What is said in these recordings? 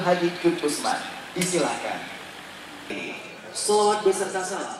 Haji Kut Usman. Disilahkan. Selamat beserta salam.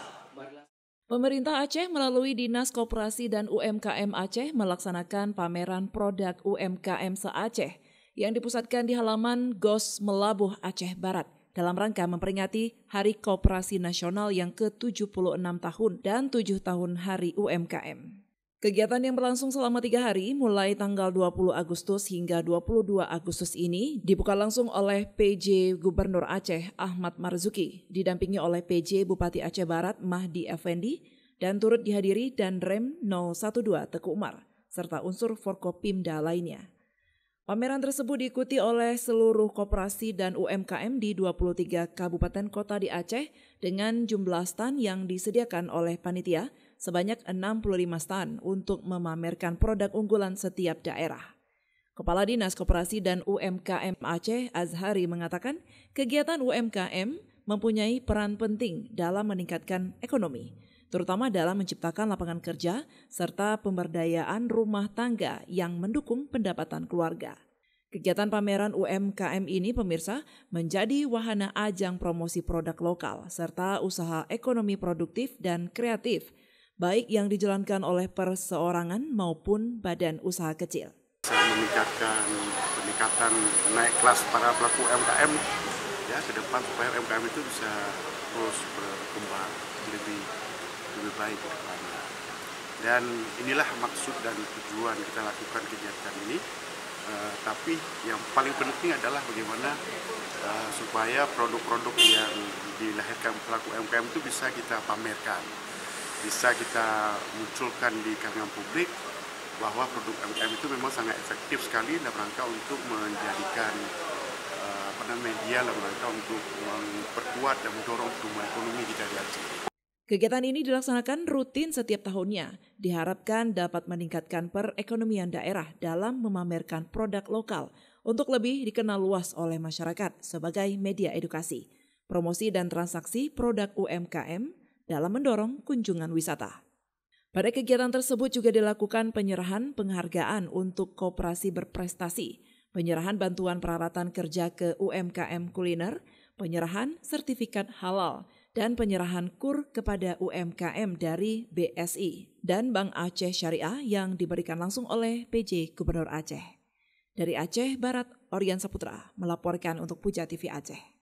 Pemerintah Aceh melalui Dinas Koperasi dan UMKM Aceh melaksanakan pameran produk UMKM se-Aceh yang dipusatkan di halaman GOS Melabuh Aceh Barat dalam rangka memperingati Hari Koperasi Nasional yang ke-76 tahun dan 7 tahun Hari UMKM. Kegiatan yang berlangsung selama tiga hari mulai tanggal 20 Agustus hingga 22 Agustus ini dibuka langsung oleh PJ Gubernur Aceh Ahmad Marzuki, didampingi oleh PJ Bupati Aceh Barat Mahdi Effendi, dan turut dihadiri dan Rem 012 Teku Umar, serta unsur Forkopimda lainnya. Pameran tersebut diikuti oleh seluruh koperasi dan UMKM di 23 kabupaten kota di Aceh dengan jumlah stan yang disediakan oleh panitia – sebanyak 65 stan untuk memamerkan produk unggulan setiap daerah. Kepala Dinas Koperasi dan UMKM Aceh Azhari mengatakan kegiatan UMKM mempunyai peran penting dalam meningkatkan ekonomi, terutama dalam menciptakan lapangan kerja serta pemberdayaan rumah tangga yang mendukung pendapatan keluarga. Kegiatan pameran UMKM ini pemirsa menjadi wahana ajang promosi produk lokal serta usaha ekonomi produktif dan kreatif baik yang dijalankan oleh perseorangan maupun badan usaha kecil. Saya meningkatkan peningkatan naik kelas para pelaku UMKM ya ke depan supaya UMKM itu bisa terus berkembang lebih lebih baik ke depannya. Dan inilah maksud dan tujuan kita lakukan kegiatan ini. Uh, tapi yang paling penting adalah bagaimana uh, supaya produk-produk yang dilahirkan pelaku UMKM itu bisa kita pamerkan bisa kita munculkan di kalangan publik bahwa produk UMKM itu memang sangat efektif sekali dalam rangka untuk menjadikan uh, apa namanya media dalam rangka untuk memperkuat dan mendorong pertumbuhan ekonomi di daerah Aceh. Kegiatan ini dilaksanakan rutin setiap tahunnya, diharapkan dapat meningkatkan perekonomian daerah dalam memamerkan produk lokal untuk lebih dikenal luas oleh masyarakat sebagai media edukasi, promosi dan transaksi produk UMKM, dalam mendorong kunjungan wisata. Pada kegiatan tersebut juga dilakukan penyerahan penghargaan untuk kooperasi berprestasi, penyerahan bantuan peralatan kerja ke UMKM kuliner, penyerahan sertifikat halal, dan penyerahan kur kepada UMKM dari BSI dan Bank Aceh Syariah yang diberikan langsung oleh PJ Gubernur Aceh. Dari Aceh Barat, Orian Saputra melaporkan untuk Puja TV Aceh.